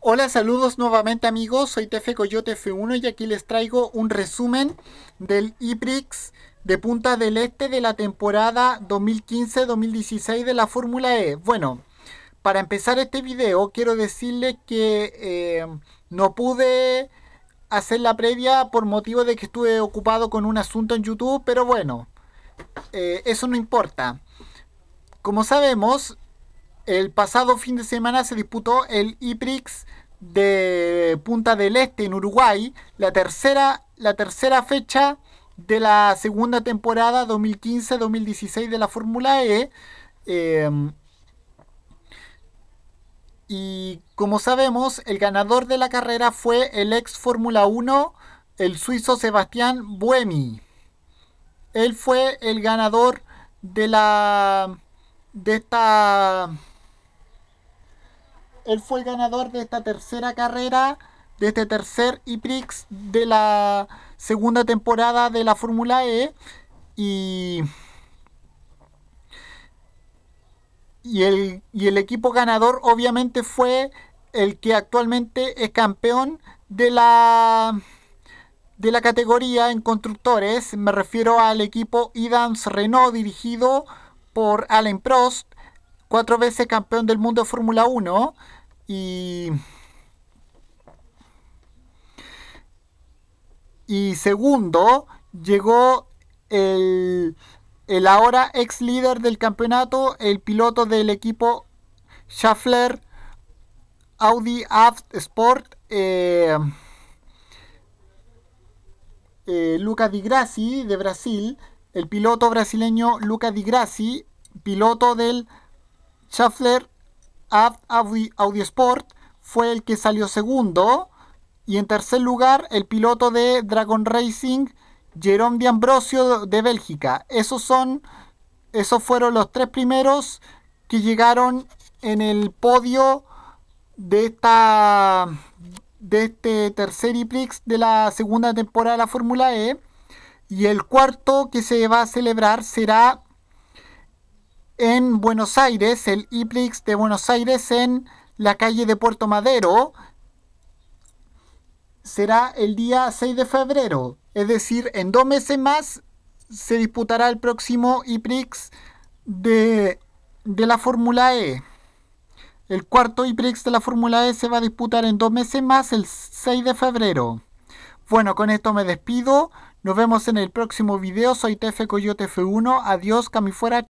Hola, saludos nuevamente amigos, soy Tefe Coyote F1 y aquí les traigo un resumen del IPRIX de Punta del Este de la temporada 2015-2016 de la Fórmula E. Bueno, para empezar este video quiero decirles que eh, no pude hacer la previa por motivo de que estuve ocupado con un asunto en YouTube, pero bueno, eh, eso no importa. Como sabemos, el pasado fin de semana se disputó el IPRIX de Punta del Este en Uruguay, la tercera, la tercera fecha de la segunda temporada 2015-2016 de la Fórmula E. Em, y como sabemos, el ganador de la carrera fue el ex Fórmula 1, el suizo Sebastián Buemi. Él fue el ganador de la de esta él fue el ganador de esta tercera carrera, de este tercer IPRIX de la segunda temporada de la Fórmula E. Y, y, el, y el equipo ganador obviamente fue el que actualmente es campeón de la de la categoría en constructores. Me refiero al equipo Idans Renault dirigido por Alain Prost, cuatro veces campeón del mundo de Fórmula 1. Y, y segundo, llegó el, el ahora ex líder del campeonato, el piloto del equipo Schaffler Audi Aft Sport, eh, eh, Luca Di Grassi de Brasil, el piloto brasileño Luca Di Grassi, piloto del Schaffler Audi, Audi Sport fue el que salió segundo. Y en tercer lugar, el piloto de Dragon Racing, Jerome D'Ambrosio Ambrosio de Bélgica. Esos son, esos fueron los tres primeros que llegaron en el podio de esta de este tercer IPRIX de la segunda temporada de la Fórmula E. Y el cuarto que se va a celebrar será en Buenos Aires, el IPRIX de Buenos Aires en la calle de Puerto Madero, será el día 6 de febrero. Es decir, en dos meses más se disputará el próximo IPRIX de, de la Fórmula E. El cuarto IPRIX de la Fórmula E se va a disputar en dos meses más, el 6 de febrero. Bueno, con esto me despido. Nos vemos en el próximo video. Soy TF Coyote F1. Adiós, camifuera.